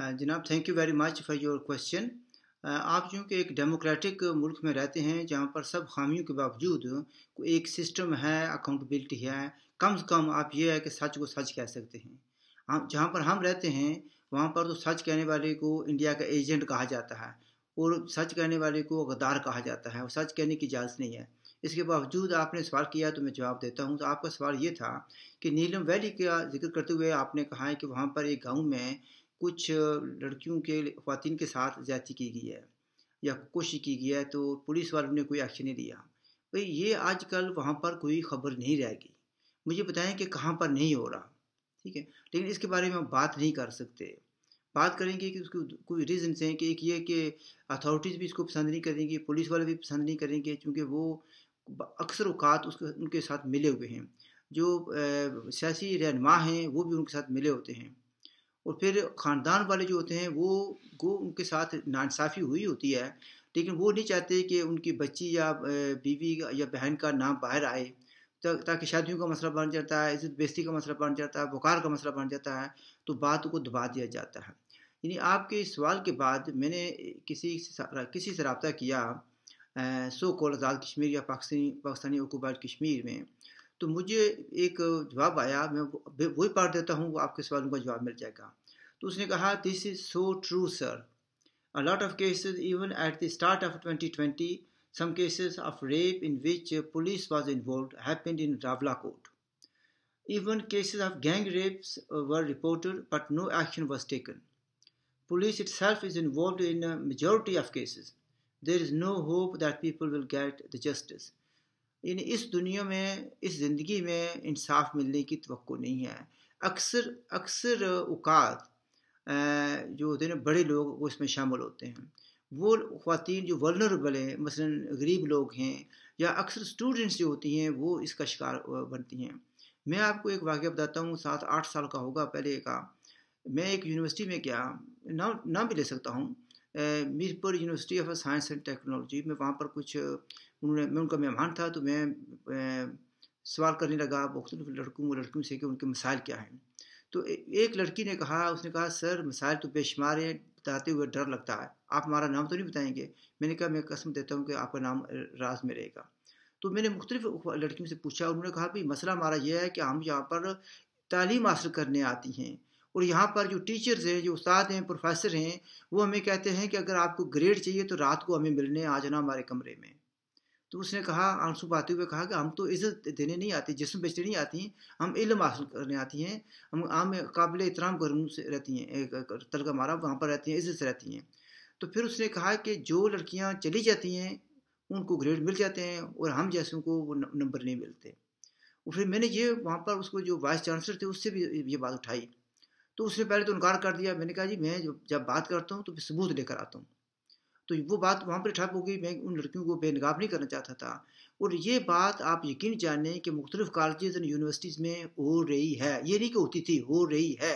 Uh, जनाब thank you very much for your question आप चूँकि एक डेमोक्रेटिक मुल्क में रहते हैं जहाँ पर सब खामियों के बावजूद एक सिस्टम है अकाउंटबिलिटी है कम से कम आप ये है कि सच को सच कह सकते हैं हम जहाँ पर हम रहते हैं वहाँ पर तो सच कहने वाले को इंडिया का एजेंट कहा जाता है और सच कहने वाले को गद्दार कहा जाता है और सच कहने की इजाज़त नहीं है इसके बावजूद आपने सवाल किया तो मैं जवाब देता हूँ तो आपका सवाल ये था कि नीलम वैली का जिक्र करते हुए आपने कहा है कि वहाँ पर एक गाँव में कुछ लड़कियों के खातिन के साथ ज्यादा की गई है या कोशिश की गई है तो पुलिस वालों ने कोई एक्शन नहीं लिया भाई ये आजकल वहाँ पर कोई खबर नहीं रहेगी मुझे बताएं कि कहाँ पर नहीं हो रहा ठीक है लेकिन इसके बारे में हम बात नहीं कर सकते बात करेंगे कि उसके कोई रीज़न हैं कि एक ये कि अथॉरिटीज़ भी इसको पसंद नहीं करेंगी पुलिस वाले भी पसंद नहीं करेंगे क्योंकि वो अक्सर अवकात उसके उनके साथ मिले हुए हैं जो सियासी रहनमा हैं वो भी उनके साथ मिले होते हैं और फिर ख़ानदान वाले जो होते हैं वो गो उनके साथ नानसाफ़ी हुई होती है लेकिन वो नहीं चाहते कि उनकी बच्ची या बीवी या बहन का नाम बाहर आए ताकि शादियों का मसला बन जाता है इज्जत बेस्ती का मसला बन जाता है बुखार का मसला बन जाता है तो बात को दबा दिया जाता है यानी आपके इस सवाल के बाद मैंने किसी किसी से रबता किया सो कॉल आज़ाद कश्मीर या पाकिस्तानी पाकिस्तानी ओकोबाइड कश्मीर में तो मुझे एक जवाब आया मैं वही पढ़ देता हूँ आपके सवाल का जवाब मिल जाएगा तो उसने कहा this is so true sir a lot of cases even at the start of 2020 some cases of rape in which police was involve happened in Rawalakot even cases of gang rapes were reported but no action was taken police itself is involve in majority of cases there is no hope that people will get the justice यानी इस दुनिया में इस ज़िंदगी में इंसाफ मिलने की तो नहीं है अक्सर अक्सर औकात जो होते हैं बड़े लोग वो इसमें शामिल होते हैं वो खातन जो वर्नरेबल हैं मसलन गरीब लोग हैं या अक्सर स्टूडेंट्स जो होती हैं वो इसका शिकार बनती हैं मैं आपको एक वाक्य बताता हूँ सात आठ साल का होगा पहले का मैं एक यूनिवर्सिटी में क्या नाम नाम भी ले सकता हूँ Mirpur university of science and technology में वहाँ पर कुछ उन्होंने मैं उनका मेहमान था तो मैं सवाल करने लगा मुख्तलिफ लड़कों लड़कियों से कि उनके मसाइल क्या हैं तो एक लड़की ने कहा उसने कहा सर मसाइल तो बेशुमार हैं बताते हुए डर लगता है आप हमारा नाम तो नहीं बताएंगे मैंने कहा मैं कसम देता हूँ कि आपका नाम राज में रहेगा तो मैंने मुख्तलिफ लड़कियों से पूछा उन्होंने कहा भाई मसला हमारा यह है कि हम यहाँ पर तालीम हासिल करने आती हैं और यहाँ पर जो टीचर्स हैं जो उस्ताद हैं प्रोफेसर हैं वो हमें कहते हैं कि अगर आपको ग्रेड चाहिए तो रात को हमें मिलने आ जाना हमारे कमरे में तो उसने कहा आंसू पाते हुए कहा कि हम तो इज्जत देने नहीं आती जिसम बेचने नहीं आती हम इल्म हासिल करने आती हैं हम आम काबिल इतराम गर्म से रहती हैं तलका मारा वहाँ पर रहती हैं इज्जत से रहती हैं तो फिर उसने कहा कि जो लड़कियाँ चली जाती हैं उनको ग्रेड मिल जाते हैं और हम जैसे उनको वो नंबर नहीं मिलते और फिर मैंने ये वहाँ पर उसको जो वाइस चांसलर थे उससे भी ये बात उठाई तो उसने पहले तो इनकार कर दिया मैंने कहा जी मैं जब बात करता हूँ तो मैं सबूत लेकर आता हूँ तो वो बात वहाँ पर ठप हो गई मैं उन लड़कियों को बेनकाब नहीं करना चाहता था और ये बात आप यकीन जानें कि मुख्तलिफ़ कॉलेज एंड यूनिवर्सिटीज़ में हो रही है ये नहीं कि होती थी हो रही है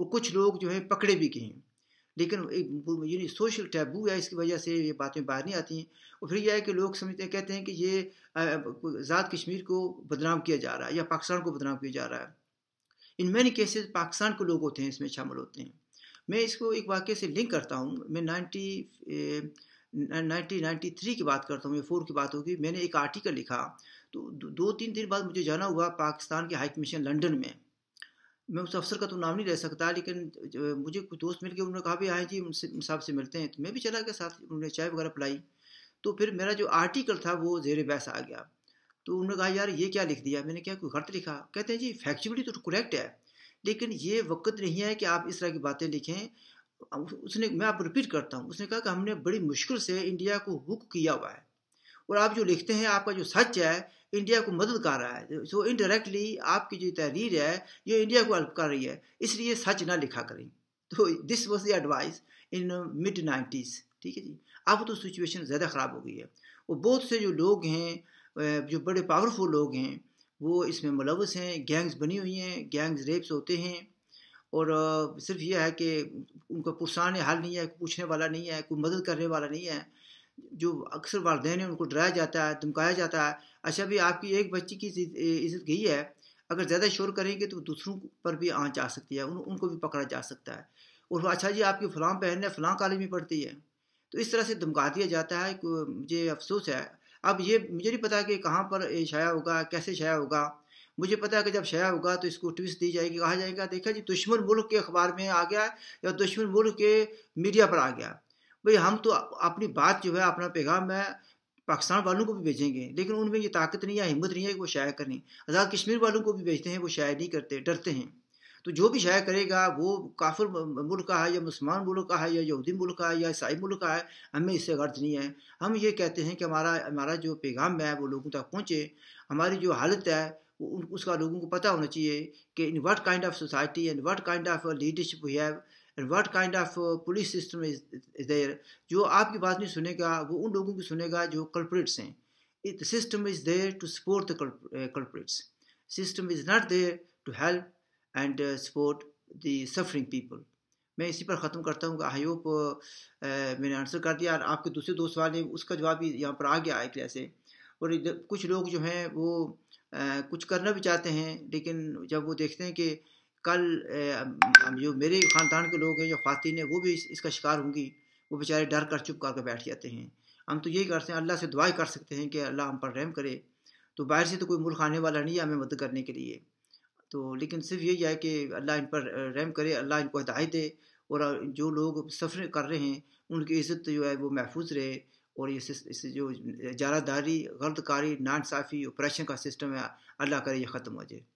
और कुछ लोग जो है पकड़े भी गए एक लेकिन यानी सोशल टैबू है इसकी वजह से ये बातें बाहर नहीं आती हैं और फिर यह है कि लोग समझते हैं कहते हैं कि ये ज़ात कश्मीर को बदनाम किया जा रहा है या पाकिस्तान को बदनाम किया जा रहा है इन मैनी केसेस पाकिस्तान के लोग होते हैं इसमें शामिल होते हैं मैं इसको एक वाक्य से लिंक करता हूँ मैं नाइन्टी नाइन्टी थ्री की बात करता हूँ या फोर की बात होगी मैंने एक आर्टिकल लिखा तो दो तीन दिन बाद मुझे जाना हुआ पाकिस्तान के हाई कमीशन लंदन में मैं उस अफसर का तो नाम नहीं ले सकता लेकिन मुझे कुछ दोस्त मिल गए उन्होंने कहा भी आए जी उनसे साहब से मिलते हैं तो मैं भी चला गया साथ उन्होंने चाय वगैरह पिलाई तो फिर मेरा जो आर्टिकल था वो जेर बहस आ गया तो उन्होंने कहा यार ये क्या लिख दिया मैंने क्या कोई गलत लिखा कहते हैं जी फैक्चुअली तो करेक्ट है लेकिन ये वक्त नहीं है कि आप इस तरह की बातें लिखें उसने मैं आप रिपीट करता हूँ उसने कहा कि हमने बड़ी मुश्किल से इंडिया को हुक किया हुआ है और आप जो लिखते हैं आपका जो सच है इंडिया को मदद कर रहा है सो तो इनडायरेक्टली आपकी जो तहरीर है ये इंडिया को हेल्प कर रही है इसलिए सच ना लिखा करें तो this was the advice in mid nineties ठीक है जी अब तो सिचुएशन ज़्यादा ख़राब हो गई है और बहुत से जो लोग हैं जो बड़े पावरफुल लोग हैं वो इसमें मुलवस हैं गैंग्स बनी हुई हैं गैंग्स रेप्स होते हैं और सिर्फ यह है कि उनका पुरसान हाल नहीं है पूछने वाला नहीं है कोई मदद करने वाला नहीं है जो अक्सर वालदे हैं उनको डराया जाता है धमकाया जाता है अच्छा भी आपकी एक बच्ची की इज्जत गई है अगर ज़्यादा शोर करेंगे तो दूसरों पर भी आँच आ सकती है उन, उनको भी पकड़ा जा सकता है और अच्छा जी आपकी फ़लाँ पहनने है फ़लाँ कॉलेज में पड़ती है तो इस तरह से धमका दिया जाता है मुझे अफसोस है अब ये मुझे नहीं पता कि कहाँ पर शाया होगा कैसे शाया होगा मुझे पता है कि जब शाया होगा तो इसको ट्विस्ट दी जाएगी कहा जाएगा देखा जी दुश्मन मुल्क के अखबार में आ गया या दुश्मन मुल्क के मीडिया पर आ गया भाई हम तो अपनी बात जो है अपना पैगाम है पाकिस्तान वालों को भी भेजेंगे लेकिन उनमें ये ताकत नहीं है हिम्मत नहीं है कि वो शाया करें आज़ाद कश्मीर वालों को भी भेजते हैं वो शाया नहीं करते डरते हैं तो जो भी शाया करेगा वो काफिर मुल्क का है या मुसलमान मुल्क का है या यहूदी मुल्क का है या ईसाई मुल्क का है हमें इससे गर्ज नहीं है हम ये कहते हैं कि हमारा हमारा जो पैगाम है वो लोगों तक पहुँचे हमारी जो हालत है उसका लोगों को पता होना चाहिए कि in what kind of society and what kind of leadership we have and what kind of police system is there जो आपकी बात नहीं सुनेगा वो उन लोगों की सुनेगा जो कल्परेट्स हैं it system is there to support the culprits system is not there to help and support the suffering people मैं इसी पर ख़त्म करता हूँ आई होप uh, uh, मैंने आंसर कर दिया और आपके दूसरे दो सवाल हैं उसका जवाब भी यहाँ पर आ गया एक जैसे और कुछ लोग जो हैं वो आ, uh, कुछ करना भी चाहते हैं लेकिन जब वो देखते हैं कि कल जो मेरे ख़ानदान के लोग हैं जो खातिन हैं वो भी इस, इसका शिकार होंगी वो बेचारे डर कर चुप करके बैठ जाते हैं हम तो यही करते हैं अल्लाह से दुआई कर सकते हैं कि अल्लाह हम पर रहम करे तो बाहर से तो कोई मुल्क आने वाला नहीं है हमें मदद करने के लिए तो लेकिन सिर्फ यही है कि अल्लाह इन पर रहम करे अल्लाह इनको हदायत दे और जो लोग सफ़र कर रहे हैं उनकी इज़्ज़त जो है वो महफूज रहे और ये इससे जो जारादारी गलतकारी नासाफी ऑपरेशन का सिस्टम है अल्लाह करे ये ख़त्म हो जाए